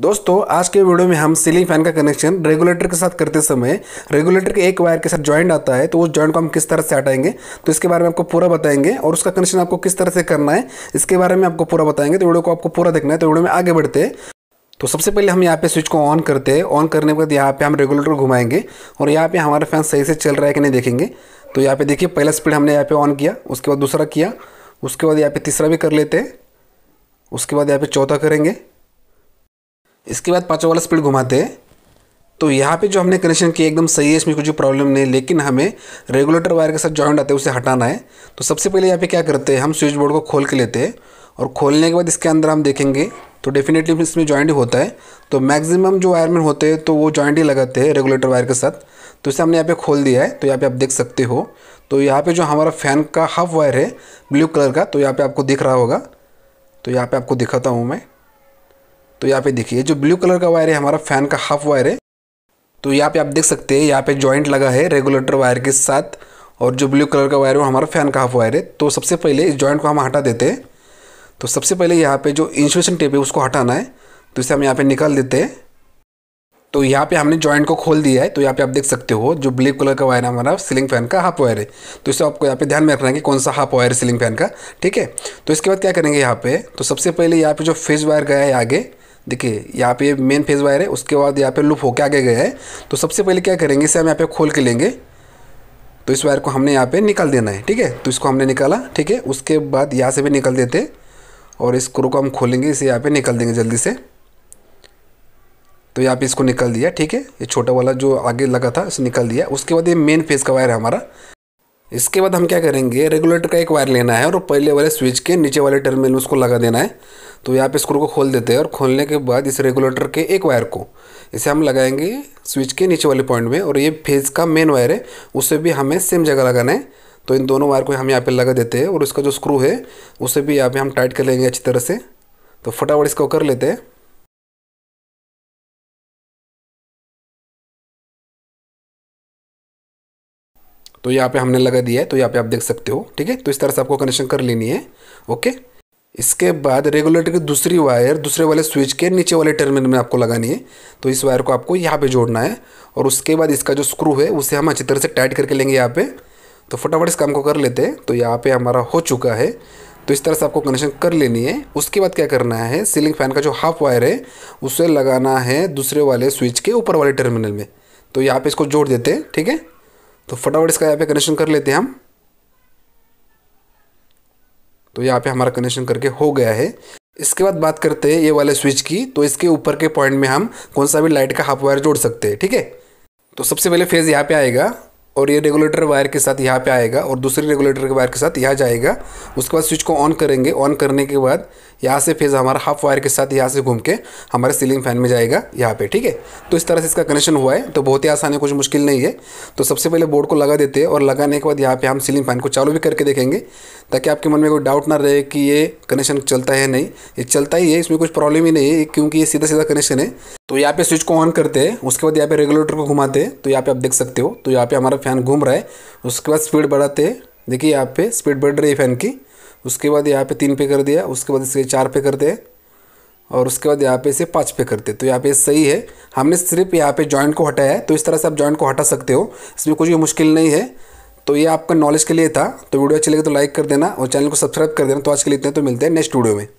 दोस्तों आज के वीडियो में हम सीलिंग फैन का कनेक्शन रेगुलेटर के साथ करते समय रेगुलेटर के एक वायर के साथ जॉइंट आता है तो उस जॉइंट को हम किस तरह से हटाएंगे तो इसके बारे में आपको पूरा बताएंगे और उसका कनेक्शन आपको किस तरह से करना है इसके बारे में आपको पूरा बताएंगे तो वीडियो को आपको पूरा देखना है तो वीडियो में आगे बढ़ते हैं तो सबसे पहले हम यहाँ पे स्विच को ऑन करते हैं ऑन करने के बाद यहाँ पे हम रेगुलेटर घुमाएंगे और यहाँ पे हमारा फैन सही से चल रहा है कि नहीं देखेंगे तो यहाँ पे देखिए पहला स्पीड हमने यहाँ पे ऑन किया उसके बाद दूसरा किया उसके बाद यहाँ पे तीसरा भी कर लेते हैं उसके बाद यहाँ पे चौथा करेंगे इसके बाद पाँचों वाला स्पीड घुमाते हैं तो यहाँ पे जो हमने कनेक्शन किया एकदम सही है इसमें कुछ प्रॉब्लम नहीं लेकिन हमें रेगुलेटर वायर के साथ जॉइंट आता है उसे हटाना है तो सबसे पहले यहाँ पे क्या करते हैं हम स्विच बोर्ड को खोल के लेते हैं और खोलने के बाद इसके अंदर हम देखेंगे तो डेफिनेटली इसमें जॉइंट होता है तो मैक्सिमम जो वायरमैन होते हैं तो वो जॉइंट ही लगाते हैं रेगुलेटर वायर के साथ तो इसे हमने यहाँ पे खोल दिया है तो यहाँ पर आप देख सकते हो तो यहाँ पर जो हमारा फ़ैन का हाफ वायर है ब्लू कलर का तो यहाँ पर आपको दिख रहा होगा तो यहाँ पर आपको दिखाता हूँ मैं तो यहाँ पे देखिए जो ब्लू कलर का वायर है हमारा फैन का हाफ वायर है तो यहाँ पे आप देख सकते हैं यहाँ पे जॉइंट लगा है रेगुलेटर वायर के साथ और जो ब्लू कलर का वायर है वो हमारा फैन का हाफ वायर है तो सबसे पहले इस जॉइंट को हम हटा देते हैं तो सबसे पहले यहाँ पे जो इंसुलेशन टेप है उसको हटाना है तो इसे हम यहाँ पे निकाल देते हैं तो यहाँ पे हमने जॉइंट को खोल दिया है तो यहाँ पे आप देख सकते हो जो ब्लैक कलर का वायर है हमारा सीलिंग फैन का हाफ वायर है तो इसे आपको यहाँ पे ध्यान में रखना है कि कौन सा हाफ वायर है सीलिंग फैन का ठीक है तो इसके बाद क्या करेंगे यहाँ पे तो सबसे पहले यहाँ पे जो फेज वायर गया है आगे देखिए यहाँ पे मेन फेज वायर है उसके बाद यहाँ पे लूप होके आगे गया है तो सबसे पहले क्या करेंगे इसे हम यहाँ पे खोल के लेंगे तो इस वायर को हमने यहाँ पे निकाल देना है ठीक है तो इसको हमने निकाला ठीक है उसके बाद यहाँ से भी निकल देते और इस क्रू को हम खोलेंगे इसे यहाँ पर निकाल देंगे जल्दी से तो यहाँ पे इसको निकाल दिया ठीक है ये छोटा वाला जो आगे लगा था इसे निकाल दिया उसके बाद ये मेन फेज का वायर है हमारा इसके बाद हम क्या करेंगे रेगुलेटर का एक वायर लेना है और पहले वाले स्विच के नीचे वाले टर्मिनल में उसको लगा देना है तो यहाँ पे स्क्रू को खोल देते हैं और खोलने के बाद इस रेगुलेटर के एक वायर को इसे हम लगाएंगे स्विच के नीचे वाले पॉइंट में और ये फेज़ का मेन वायर है उसे भी हमें सेम जगह लगाना है तो इन दोनों वायर को हम यहाँ पे लगा देते हैं और इसका जो स्क्रू है उसे भी यहाँ पे हम टाइट कर लेंगे अच्छी तरह से तो फटाफट इसको कर लेते हैं तो यहाँ पे हमने लगा दिया है तो यहाँ पे आप देख सकते हो ठीक है तो इस तरह से आपको कनेक्शन कर लेनी है ओके इसके बाद रेगुलेटर की दूसरी वायर दूसरे वाले स्विच के नीचे वाले टर्मिनल में आपको लगानी है तो इस वायर को आपको यहाँ पे जोड़ना है और उसके बाद इसका जो स्क्रू है उसे हम अच्छी तरह से टाइट करके लेंगे यहाँ पे तो फटाफट इस काम को कर लेते हैं तो यहाँ पे हमारा हो चुका है तो इस तरह से आपको कनेक्शन कर लेनी है उसके बाद क्या करना है सीलिंग फैन का जो हाफ वायर है उसे लगाना है दूसरे वाले स्विच के ऊपर वाले टर्मिनल में तो यहाँ पर इसको जोड़ देते हैं ठीक है तो फटाफट इसका यहाँ पर कनेक्शन कर लेते हैं हम तो यहाँ पे हमारा कनेक्शन करके हो गया है इसके बाद बात करते हैं ये वाले स्विच की तो इसके ऊपर के पॉइंट में हम कौन सा भी लाइट का हाफ वायर जोड़ सकते हैं ठीक है तो सबसे पहले फेज़ यहाँ पे आएगा और ये रेगुलेटर वायर के साथ यहाँ पे आएगा और दूसरे रेगुलेटर के वायर के साथ यहाँ जाएगा उसके बाद स्विच को ऑन करेंगे ऑन करने के बाद यहाँ से फेज हमारा हाफ वायर के साथ यहाँ से घूम के हमारे सीलिंग फैन में जाएगा यहाँ पे ठीक है तो इस तरह से इसका कनेक्शन हुआ है तो बहुत ही आसान है कुछ मुश्किल नहीं है तो सबसे पहले बोर्ड को लगा देते हैं और लगाने के बाद यहाँ पर हम सीलिंग फैन को चालू भी करके देखेंगे ताकि आपके मन में कोई डाउट ना रहे कि ये कनेक्शन चलता है नहीं ये चलता ही है इसमें कुछ प्रॉब्लम ही नहीं है क्योंकि ये सीधा सीधा कनेक्शन है तो यहाँ पे स्विच को ऑन करते हैं उसके बाद यहाँ पे रेगुलेटर को घुमाते हैं तो यहाँ पे आप देख सकते हो तो यहाँ पे हमारा फ़ैन घूम रहा है उसके बाद स्पीड बढ़ाते हैं देखिए यहाँ पे स्पीड बढ़ रही है फ़ैन की उसके बाद यहाँ पे तीन पे कर दिया उसके बाद इसके चार पे करते हैं और उसके बाद यहाँ पे इसे पाँच पे करते तो यहाँ पे सही है हमने सिर्फ यहाँ पे जॉइंट को हटाया है तो इस तरह से आप जॉइंट को हटा सकते हो इसमें कुछ भी मुश्किल नहीं है तो ये आपका नॉलेज के लिए था तो वीडियो अच्छी लगे तो लाइक कर देना और चैनल को सब्सक्राइब कर देना तो आज के लिए इतने तो मिलते हैं नेक्स्ट वीडियो में